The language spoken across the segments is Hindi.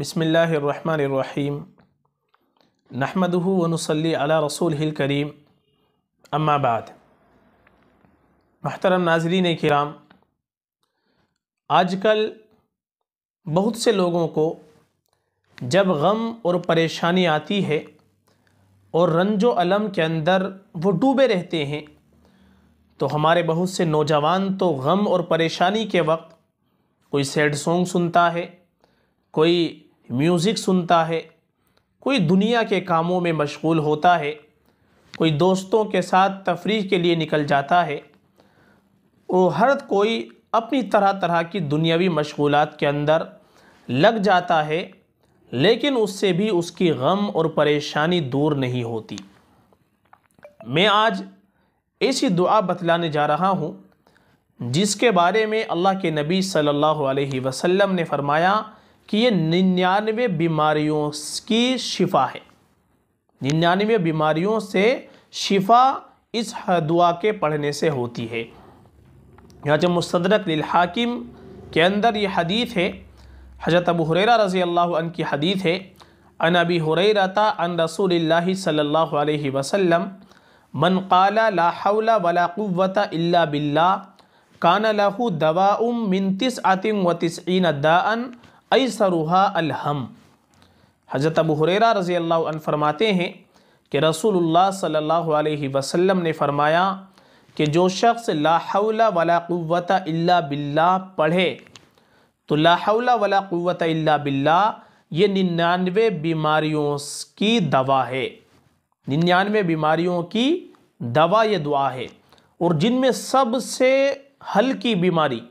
बसमीम व नुसल्ली अला रसूलिल करीम अम्माबाद महतरम नाजरीन कराम आजकल बहुत से लोगों को जब गम और परेशानी आती है और रंजो अलम के अंदर वो डूबे रहते हैं तो हमारे बहुत से नौजवान तो गम और परेशानी के वक्त कोई सैड सॉन्ग सुनता है कोई म्यूज़िक सुनता है कोई दुनिया के कामों में मशगूल होता है कोई दोस्तों के साथ तफरी के लिए निकल जाता है और हर कोई अपनी तरह तरह की दुनियावी मशगूलत के अंदर लग जाता है लेकिन उससे भी उसकी गम और परेशानी दूर नहीं होती मैं आज ऐसी दुआ बतलाने जा रहा हूँ जिसके बारे में अल्लाह के नबी सल्लल्लाहु अलैहि वसल्लम ने फरमाया कि ये निन्यानवे बीमारियों की शिफा है निन्यानवे बीमारियों से शिफा इस दुआ के पढ़ने से होती है यहाँ जब मुस्तरक हाकिम के अंदर ये हदीत है हजरत अबू हुररा रज़ी अल्लाह की हदीत है अन अबी हुररता अन रसूल सल्ला वसम मन काला ला हौला वला इल्ला बिल्ला कान लहू दवा उम मिन तिस आतिम व तिसईन दान ऐसरुहा हम हज़रत अबू हुरेरा रज़ी अल्लाह फरमाते हैं कि रसूलुल्लाह सल्लल्लाहु अलैहि वसल्लम ने फरमाया कि जो शख्स ला हौला वला क़ुव्वत इल्ला बिल्ला पढ़े तो ला हौला वला क़ुव्वत इल्ला बिल्ला ये निन्यानवे बीमारियों की दवा है निन्यानवे बीमारियों की दवा ये दुआ है और जिनमें सबसे हल्की बीमारी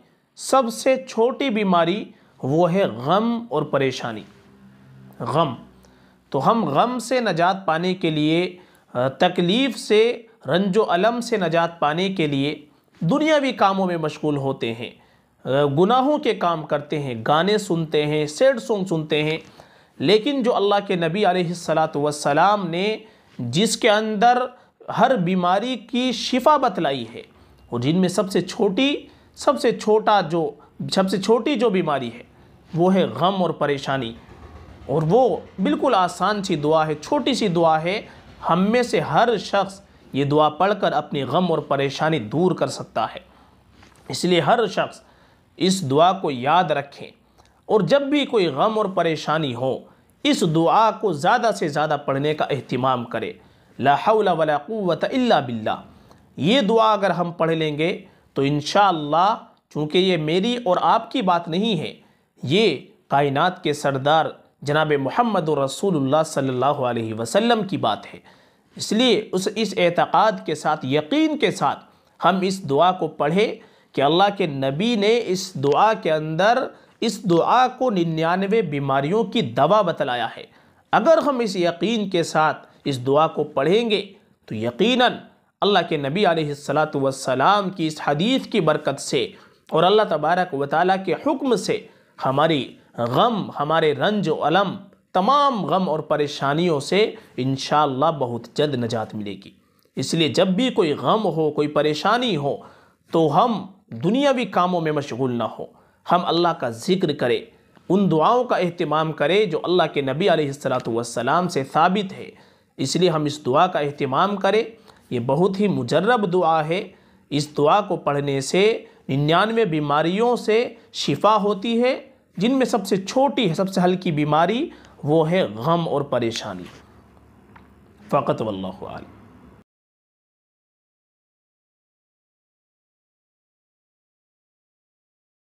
सबसे छोटी बीमारी वो है गम और परेशानी गम तो हम गम से नजात पाने के लिए तकलीफ़ से रंजो अलम से नजात पाने के लिए दुनियावी कामों में मशगूल होते हैं गुनाहों के काम करते हैं गाने सुनते हैं सैड सॉन्ग सुनते हैं लेकिन जो अल्लाह के नबी आसलाम ने जिसके अंदर हर बीमारी की शिफा बतलाई है और जिनमें सबसे छोटी सबसे छोटा जो सबसे छोटी जो बीमारी है वो है गम और परेशानी और वो बिल्कुल आसान सी दुआ है छोटी सी दुआ है हम में से हर शख्स ये दुआ पढ़कर अपनी गम और परेशानी दूर कर सकता है इसलिए हर शख्स इस दुआ को याद रखें और जब भी कोई गम और परेशानी हो इस दुआ को ज़्यादा से ज़्यादा पढ़ने का अहतमाम करें ला हौला वला इल्ला बिल्ला ये दुआ अगर हम पढ़ लेंगे तो इन चूँकि ये मेरी और आपकी बात नहीं है ये कायनात के सरदार जनाब मोहम्मद रसूल सल्लल्लाहु अलैहि वसल्लम की बात है इसलिए उस इस एतक़ाद के साथ यकीन के साथ हम इस दुआ को पढ़ें कि अल्लाह के नबी ने इस दुआ के अंदर इस दुआ को निन्यानवे बीमारियों की दवा बतलाया है अगर हम इस यकीन के साथ इस दुआ को पढ़ेंगे तो यकीनन अल्लाह के नबी वसलाम की इस हदीस की बरकत से और अल्लाह तबारक व ताली के हुक्म से हमारी गम हमारे रंज अलम तमाम गम और परेशानियों से इन बहुत जल्द नजात मिलेगी इसलिए जब भी कोई गम हो कोई परेशानी हो तो हम दुनियावी कामों में मशगूल ना हो हम अल्लाह का ज़िक्र करें उन दुआओं का अहतमाम करें जो अल्लाह के नबी आसलाम से साबित है इसलिए हम इस दुआ का अहतमाम करें ये बहुत ही मुजरब दुआ है इस दुआ को पढ़ने से निन्यानवे बीमारियों से शिफा होती है जिनमें सबसे छोटी है सबसे हल्की बीमारी वो है गम और परेशानी फ़कत आलम